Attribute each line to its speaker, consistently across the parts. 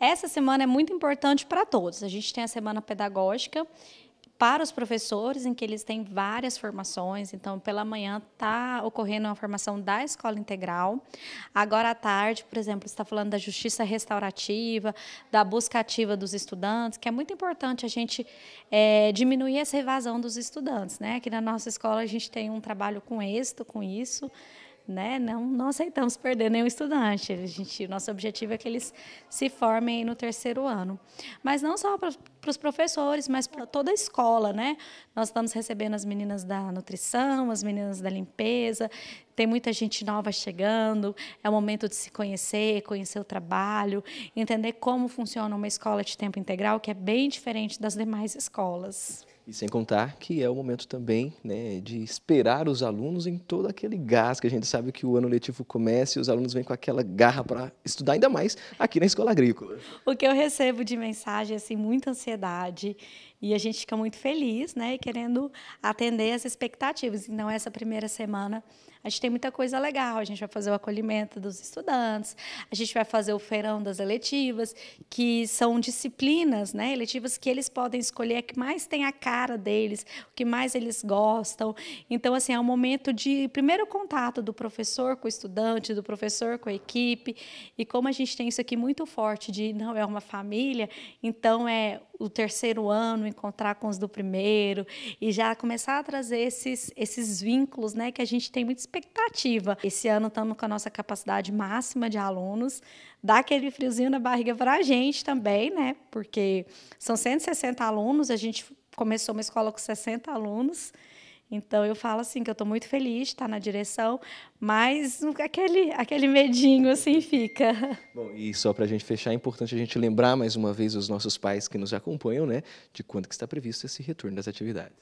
Speaker 1: Essa semana é muito importante para todos. A gente tem a semana pedagógica para os professores, em que eles têm várias formações. Então, pela manhã está ocorrendo uma formação da escola integral. Agora à tarde, por exemplo, está falando da justiça restaurativa, da busca ativa dos estudantes, que é muito importante a gente é, diminuir essa evasão dos estudantes. Né? Aqui na nossa escola a gente tem um trabalho com êxito com isso né? Não, não aceitamos perder nenhum estudante. A gente, nosso objetivo é que eles se formem no terceiro ano. Mas não só para para os professores, mas para toda a escola, né? Nós estamos recebendo as meninas da nutrição, as meninas da limpeza, tem muita gente nova chegando, é o momento de se conhecer, conhecer o trabalho, entender como funciona uma escola de tempo integral, que é bem diferente das demais escolas.
Speaker 2: E sem contar que é o momento também né, de esperar os alunos em todo aquele gás, que a gente sabe que o ano letivo começa e os alunos vêm com aquela garra para estudar ainda mais aqui na escola agrícola.
Speaker 1: O que eu recebo de mensagem, assim, muito ansiosa, ansiedade. E a gente fica muito feliz, né? querendo atender as expectativas. Então, essa primeira semana a gente tem muita coisa legal. A gente vai fazer o acolhimento dos estudantes, a gente vai fazer o feirão das eletivas, que são disciplinas, né? Eletivas que eles podem escolher a que mais tem a cara deles, o que mais eles gostam. Então, assim, é um momento de primeiro contato do professor com o estudante, do professor com a equipe. E como a gente tem isso aqui muito forte de não é uma família, então é o terceiro ano encontrar com os do primeiro e já começar a trazer esses, esses vínculos, né? Que a gente tem muito experiência expectativa. Esse ano estamos com a nossa capacidade máxima de alunos. Dá aquele friozinho na barriga para a gente também, né? Porque são 160 alunos, a gente começou uma escola com 60 alunos. Então eu falo assim que eu estou muito feliz, está na direção, mas aquele, aquele medinho assim fica.
Speaker 2: Bom, e só para a gente fechar, é importante a gente lembrar mais uma vez os nossos pais que nos acompanham, né, de quando que está previsto esse retorno das atividades.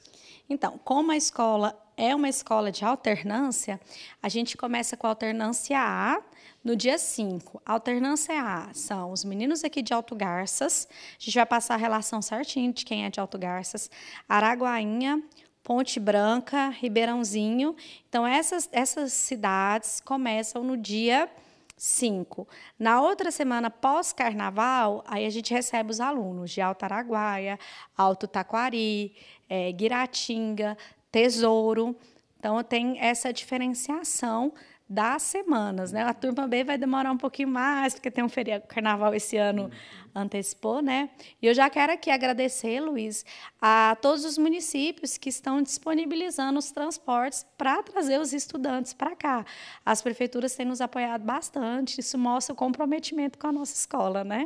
Speaker 1: Então, como a escola é uma escola de alternância, a gente começa com a alternância A no dia 5. Alternância A são os meninos aqui de Alto Garças, a gente vai passar a relação certinho de quem é de Alto Garças, Araguainha, Ponte Branca, Ribeirãozinho. Então, essas, essas cidades começam no dia 5. Na outra semana pós-carnaval, aí a gente recebe os alunos de Altaraguaia, Alto Taquari, é, Guiratinga, Tesouro. Então, tem essa diferenciação das semanas, né? A turma B vai demorar um pouquinho mais, porque tem um feriado, carnaval esse ano antecipou, né? E eu já quero aqui agradecer, Luiz, a todos os municípios que estão disponibilizando os transportes para trazer os estudantes para cá. As prefeituras têm nos apoiado bastante, isso mostra o comprometimento com a nossa escola, né?